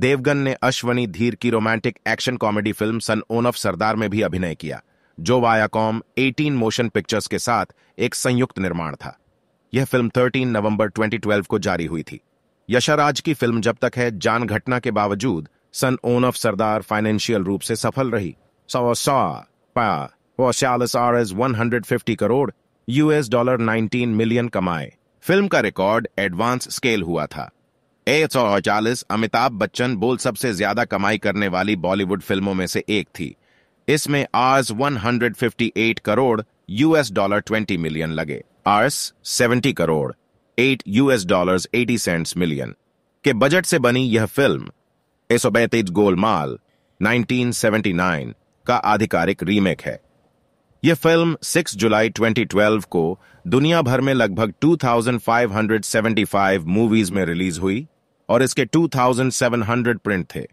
देवगन ने अश्वनी धीर की romantic action comedy film son on of Sardaar में भी अभिनय किया जो वायाकॉम 18 मोशन पिक्चर्स के साथ एक संयुक्त निर्माण था यह फिल्म 13 नवंबर 2012 को जारी हुई थी यशाराज की फिल्म जब तक है जान घटना के बावजूद son on of Sardaar financial रूप से सफल रही सौ सौ पा करोड़ यूएस डॉलर 19 मिलियन कमाए फिल्म का रिकॉर्ड एडवांस स्केल हुआ था एट सौ अमिताभ बच्चन बोल सबसे ज्यादा कमाई करने वाली बॉलीवुड फिल्मों में से एक थी इसमें आर्स 158 करोड़ यूएस डॉलर 20 मिलियन लगे आर्स 70 crore 8 US dollars 80 cents million के बजट से बनी यह फिल्म बैतीज गोलमाल 1979 का आधिकारिक रीमेक है यह फिल्म 6 जुलाई 2012 को दुनिया भर में लगभग 2575 मूवीज में रिलीज हुई और इसके 2,700 प्रिंट थे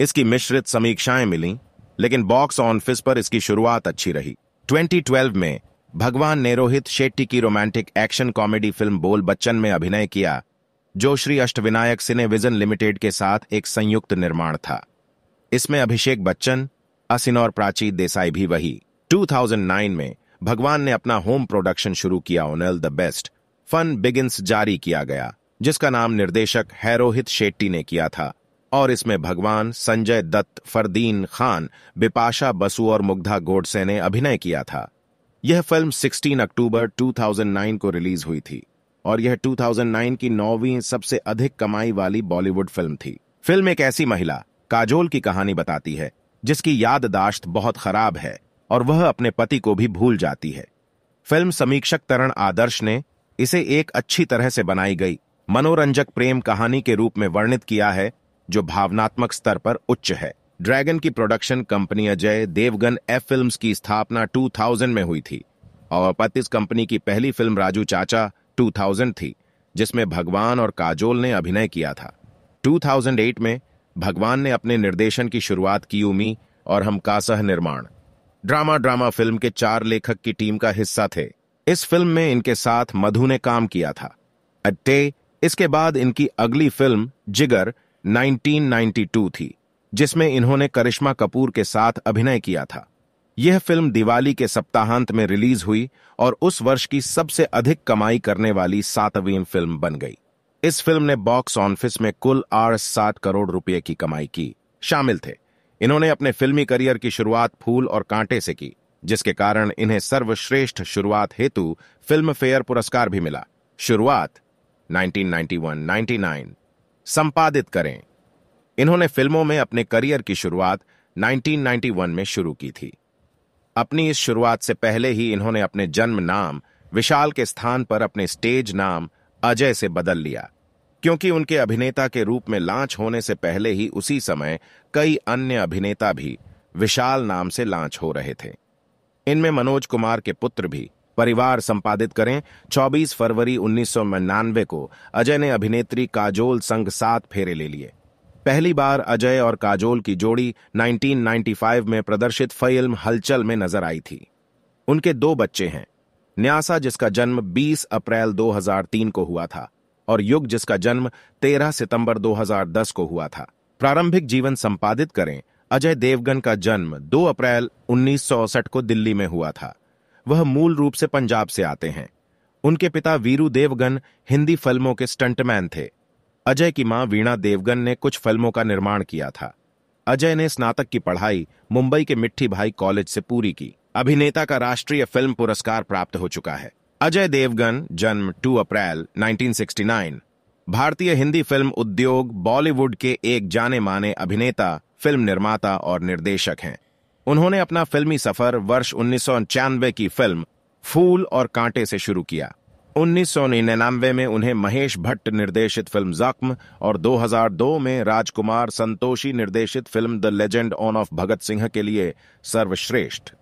इसकी मिश्रित समीक्षाएं मिली लेकिन बॉक्स ऑफिस पर इसकी शुरुआत अच्छी रही 2012 में भगवान ने रोहित शेट्टी की रोमांटिक एक्शन कॉमेडी फिल्म बोल बच्चन में अभिनय किया जो Shri Ashtavinayak cine vision limited के साथ एक संयुक्त निर्माण था इसमें अभिषेक बच्चन असिन और प्राची देसाई भी वही 2009 में भगवान ने अपना होम प्रोडक्शन शुरू किया ओनल द बेस्ट फन बिगिंस जारी किया गया जिसका नाम निर्देशक हैरोहित शेट्टी ने किया था और इसमें भगवान संजय दत्त फरदीन खान बिपाशा बसु और मुग्धा गोडसे ने अभिनय किया था यह फिल्म 16 अक्टूबर 2009 को रिलीज हुई थी और यह 2009 की नौवीं सबसे अधिक कमाई वाली बॉलीवुड फिल्म थी फिल्म एक ऐसी महिला काजोल की कहानी बताती है जिसकी याददाश्त बहुत खराब है और वह अपने पति को भी भूल जाती है फिल्म समीक्षक तरण आदर्श ने इसे एक अच्छी तरह से बनाई गई मनोरंजक प्रेम कहानी के रूप में वर्णित किया है जो भावनात्मक स्तर पर उच्च है ड्रैगन की production company Ajay Devgn F films की स्थापना 2000 में हुई थी और पतिस कंपनी की पहली फिल्म राजू चाचा 2000 थी जिसमें भगवान और काजोल ने अभिनय किया था 2008 में भगवान ने अपने निर्देशन की शुरुआत की उमी और हम कासह निर्माण ड्रामा ड्रामा फिल्म के चार लेखक की टीम का हिस्सा थे इस फिल्म में इनके साथ मधु ने काम किया था अट्टे इसके बाद इनकी अगली फिल्म जिगर 1992 थी जिसमें इन्होंने करिश्मा कपूर के साथ अभिनय किया था यह फिल्म दिवाली के सप्ताहांत में रिलीज हुई और उस वर्ष की सबसे अधिक कमाई करने वाली सातवीं फिल्म बन गई इस फिल्म ने बॉक्स ऑफिस में कुल आठ सात करोड़ रुपए की कमाई की शामिल थे इन्होंने अपने फिल्मी करियर की शुरुआत फूल और कांटे से की जिसके कारण इन्हें सर्वश्रेष्ठ शुरुआत हेतु फिल्म फेयर पुरस्कार भी मिला शुरुआत 1991-99 संपादित करें इन्होंने फिल्मों में अपने करियर की शुरुआत 1991 में शुरू की थी अपनी इस शुरुआत से पहले ही इन्होंने अपने जन्म नाम विशाल के स्थान पर अपने स्टेज नाम अजय से बदल लिया क्योंकि उनके अभिनेता के रूप में लांच होने से पहले ही उसी समय कई अन्य अभिनेता भी विशाल नाम से लांच हो रहे थे इनमें मनोज कुमार के पुत्र भी परिवार संपादित करें 24 फरवरी उन्नीस को अजय ने अभिनेत्री काजोल संग सात फेरे ले लिए पहली बार अजय और काजोल की जोड़ी 1995 में प्रदर्शित फिल्म हलचल में नजर आई थी उनके दो बच्चे हैं न्यासा जिसका जन्म 20 अप्रैल 2003 को हुआ था और युग जिसका जन्म 13 सितंबर 2010 को हुआ था प्रारंभिक जीवन संपादित करें अजय देवगन का जन्म 2 अप्रैल उन्नीस को दिल्ली में हुआ था वह मूल रूप से पंजाब से आते हैं उनके पिता वीरू देवगन हिंदी फिल्मों के स्टंटमैन थे अजय की मां वीणा देवगन ने कुछ फिल्मों का निर्माण किया था अजय ने स्नातक की पढ़ाई मुंबई के मिट्टी भाई कॉलेज से पूरी की अभिनेता का राष्ट्रीय फिल्म पुरस्कार प्राप्त हो चुका है अजय देवगन जन्म 2 अप्रैल 1969 भारतीय हिंदी फिल्म उद्योग बॉलीवुड के एक जाने माने अभिनेता फिल्म निर्माता और निर्देशक हैं उन्होंने अपना फिल्मी सफर वर्ष उन्नीस की फिल्म फूल और कांटे से शुरू किया उन्नीस में उन्हें महेश भट्ट निर्देशित फिल्म जख्म और 2002 में राजकुमार संतोषी निर्देशित film the legend on of Bhagat Singh के लिए सर्वश्रेष्ठ